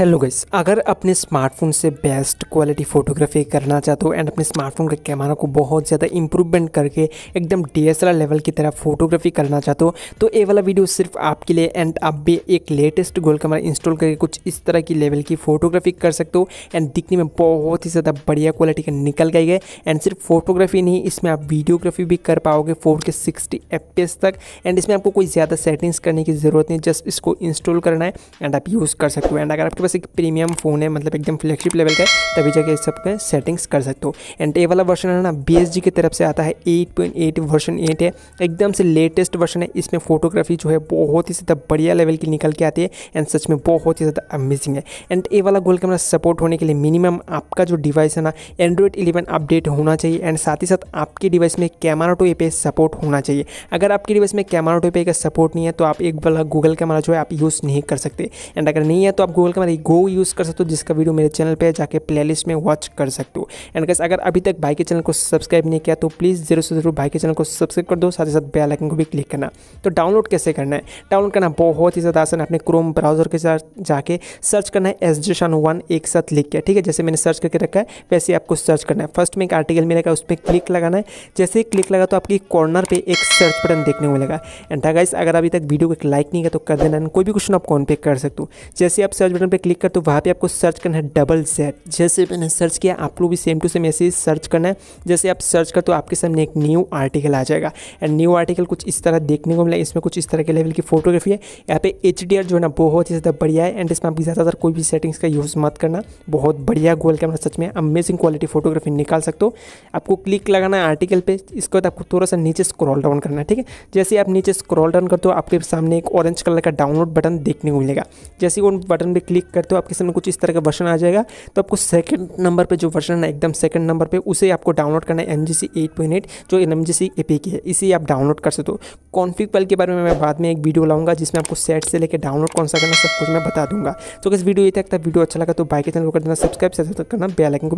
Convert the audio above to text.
hello guys अगर अपने smartphone से बेस्ट क्वालिटी फ़ोटोग्राफी करना चाहते हो एंड अपने स्मार्टफोन के कैमरा को बहुत ज़्यादा इंप्रूवमेंट करके एकदम डीएसएलआर लेवल की तरह फोटोग्राफी करना चाहते हो तो ये वाला वीडियो सिर्फ आपके लिए एंड आप भी एक लेटेस्ट गोल कैमरा इंस्टॉल करके कुछ इस तरह की लेवल की फोटोग्राफी कर सकते हो एंड दिखने में बहुत ही ज़्यादा बढ़िया क्वालिटी का निकल गई है एंड सिर्फ फोटोग्राफी नहीं इसमें आप वीडियोग्राफी भी कर पाओगे फोर के सिक्सटी तक एंड इसमें आपको कोई ज़्यादा सेटिंग्स करने की ज़रूरत नहीं जस्ट इसको इंस्टॉल करना है एंड आप यूज़ कर सकते हो एंड अगर आपके बस एक प्रीमियम फ़ोन है मतलब एकदम फ्लैगशिप लेवल का तभी जाके इस सब सेटिंग्स कर सकते हो एंड ए वाला वर्जन है ना बी की तरफ से आता है एट वर्जन एट है एकदम से लेटेस्ट वर्जन है इसमें फोटोग्राफी जो है बहुत ही ज़्यादा बढ़िया लेवल की निकल के आती है एंड सच में बहुत ही ज़्यादा अमेजिंग है एंड ए वाला गोल कैमरा सपोर्ट होने के लिए मिनिमम आपका जो डिवाइस है ना एंड्रॉयड इलेवन अपडेट होना चाहिए एंड साथ ही साथ आपके डिवाइस में कैमरा टू ए सपोर्ट होना चाहिए अगर आपके डिवाइस में कैमरा टू ए का सपोर्ट नहीं है तो आप एक वाला गूगल कैमरा जो है आप यूज़ नहीं कर सकते एंड अगर नहीं है तो आप गूगल कैमरा सारे गो यूज़ कर सकते हो जिसका वीडियो मेरे चैनल पर जाकर प्ले में वॉच कर सकते हो एंड गैस अगर अभी तक भाई के चैनल को सब्सक्राइब नहीं किया तो प्लीज़ जरूर से जरूर भाई के चैनल को सब्सक्राइब कर दो साथ ही साथ बेलाइकन को भी क्लिक करना तो डाउनलोड कैसे करना है डाउनलोड करना बहुत ही ज़्यादा आसान अपने क्रोम ब्राउजर के साथ जाके सर्च करना है एस वन एक साथ लिख के ठीक है जैसे मैंने सर्च करके रखा है वैसे आपको सर्च करना है फर्स्ट में एक आर्टिकल मिलेगा उस पर क्लिक लगाना है जैसे ही क्लिक लगा तो आपकी कॉर्नर पर एक सर्च बटन देखने को मिलेगा एंड गाइस अगर अभी तक वीडियो को एक लाइक नहीं किया तो कर देना कोई भी क्वेश्चन आप कौन पे कर सकते हो जैसे आप सर्च बटन पर क्लिक कर तो वहाँ पे आपको सर्च करना है डबल जेड जैसे मैंने सर्च किया आप लोग भी सेम टू सेम ऐसे ही सर्च करना है जैसे आप सर्च कर तो आपके सामने एक न्यू आर्टिकल आ जाएगा एंड न्यू आर्टिकल कुछ इस तरह देखने को मिला इसमें कुछ इस तरह के लेवल की फोटोग्राफी है यहाँ पे एच जो है ना बहुत ही ज़्यादा बढ़िया है एंड इसमें आप ज़्यादातर कोई भी सेटिंग्स का यूज़ मत करना बहुत बढ़िया गोल कैमरा सच में अमेजिंग क्वालिटी फोटोग्राफी निकाल सकते हो आपको क्लिक लगाना है आर्टिकल पर इसके बाद आपको थोड़ा सा नीचे स्क्रॉल डाउन करना है ठीक है जैसे आप नीचे स्क्रॉल डाउन करते हो आपके सामने एक ऑरेंज कलर का डाउनलोड बटन देखने को मिलेगा जैसे उन बटन पर क्लिक करते हो आपके सामने कुछ इस तरह का वर्षन आ जाएगा तो आपको सेकंड नंबर पे जो वर्षन है एकदम सेकंड नंबर पे उसे आपको डाउनलोड करना है M G C eight point eight जो M G C A P की है इसे आप डाउनलोड कर सकते हो कॉन्फ्लिक पल के बारे में मैं बाद में एक वीडियो लाऊंगा जिसमें आपको सेट से लेकर डाउनलोड कौन सा करना सब कुछ मैं बता दूंगा तो इस वीडियो ये तक वीडियो अच्छा लगा तो बाइक चैनल को कर देना सब्सक्राइब करना बेलाइकन को